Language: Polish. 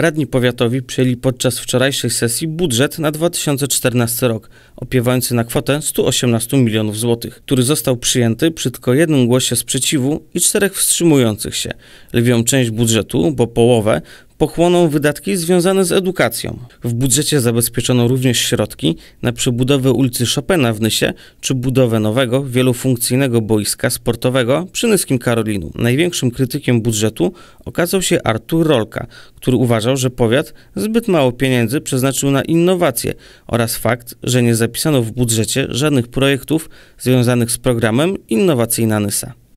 Radni powiatowi przyjęli podczas wczorajszej sesji budżet na 2014 rok, opiewający na kwotę 118 milionów złotych, który został przyjęty przy tylko jednym głosie sprzeciwu i czterech wstrzymujących się. Lwią część budżetu, bo połowę, pochłoną wydatki związane z edukacją. W budżecie zabezpieczono również środki na przebudowę ulicy Chopina w Nysie czy budowę nowego, wielofunkcyjnego boiska sportowego przy Nyskim Karolinu. Największym krytykiem budżetu okazał się Artur Rolka, który uważał, że powiat zbyt mało pieniędzy przeznaczył na innowacje oraz fakt, że nie zapisano w budżecie żadnych projektów związanych z programem Innowacyjna Nysa.